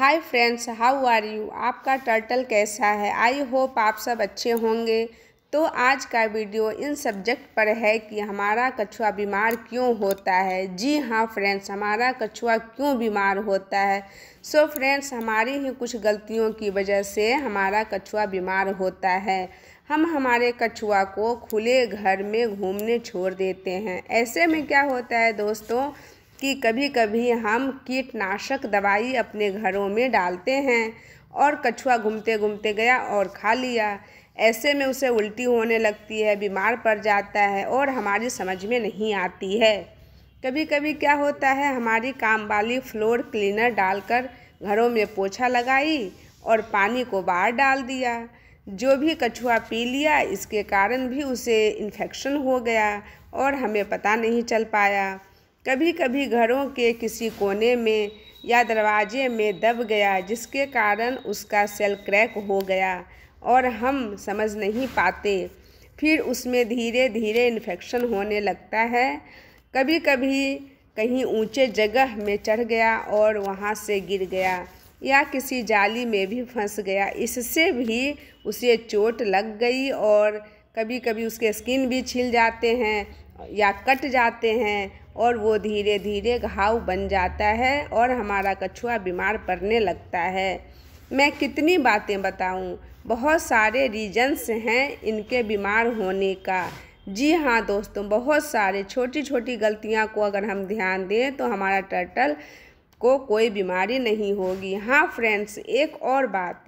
Hi friends how are you आपका turtle कैसा है आई होप आप सब अच्छे होंगे तो आज का वीडियो इन सब्जेक्ट पर है कि हमारा कछुआ बीमार क्यों होता है जी हाँ फ्रेंड्स हमारा कछुआ क्यों बीमार होता है सो so फ्रेंड्स हमारी ही कुछ गलतियों की वजह से हमारा कछुआ बीमार होता है हम हमारे कछुआ को खुले घर में घूमने छोड़ देते हैं ऐसे में क्या होता है दोस्तों कि कभी कभी हम कीटनाशक दवाई अपने घरों में डालते हैं और कछुआ घूमते घूमते गया और खा लिया ऐसे में उसे उल्टी होने लगती है बीमार पड़ जाता है और हमारी समझ में नहीं आती है कभी कभी क्या होता है हमारी काम वाली फ्लोर क्लीनर डालकर घरों में पोछा लगाई और पानी को बाहर डाल दिया जो भी कछुआ पी लिया इसके कारण भी उसे इन्फेक्शन हो गया और हमें पता नहीं चल पाया कभी कभी घरों के किसी कोने में या दरवाजे में दब गया जिसके कारण उसका सेल क्रैक हो गया और हम समझ नहीं पाते फिर उसमें धीरे धीरे इन्फेक्शन होने लगता है कभी कभी कहीं ऊंचे जगह में चढ़ गया और वहाँ से गिर गया या किसी जाली में भी फंस गया इससे भी उसे चोट लग गई और कभी कभी उसके स्किन भी छिल जाते हैं या कट जाते हैं और वो धीरे धीरे घाव बन जाता है और हमारा कछुआ बीमार पड़ने लगता है मैं कितनी बातें बताऊं? बहुत सारे रीजन्स हैं इनके बीमार होने का जी हाँ दोस्तों बहुत सारे छोटी छोटी गलतियाँ को अगर हम ध्यान दें तो हमारा टर्टल को कोई बीमारी नहीं होगी हाँ फ्रेंड्स एक और बात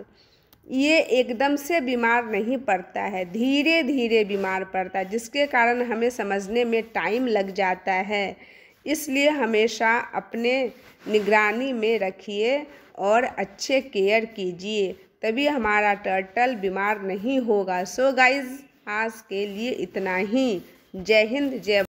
ये एकदम से बीमार नहीं पड़ता है धीरे धीरे बीमार पड़ता है जिसके कारण हमें समझने में टाइम लग जाता है इसलिए हमेशा अपने निगरानी में रखिए और अच्छे केयर कीजिए तभी हमारा टर्टल बीमार नहीं होगा सो so गाइज आज के लिए इतना ही जय हिंद जय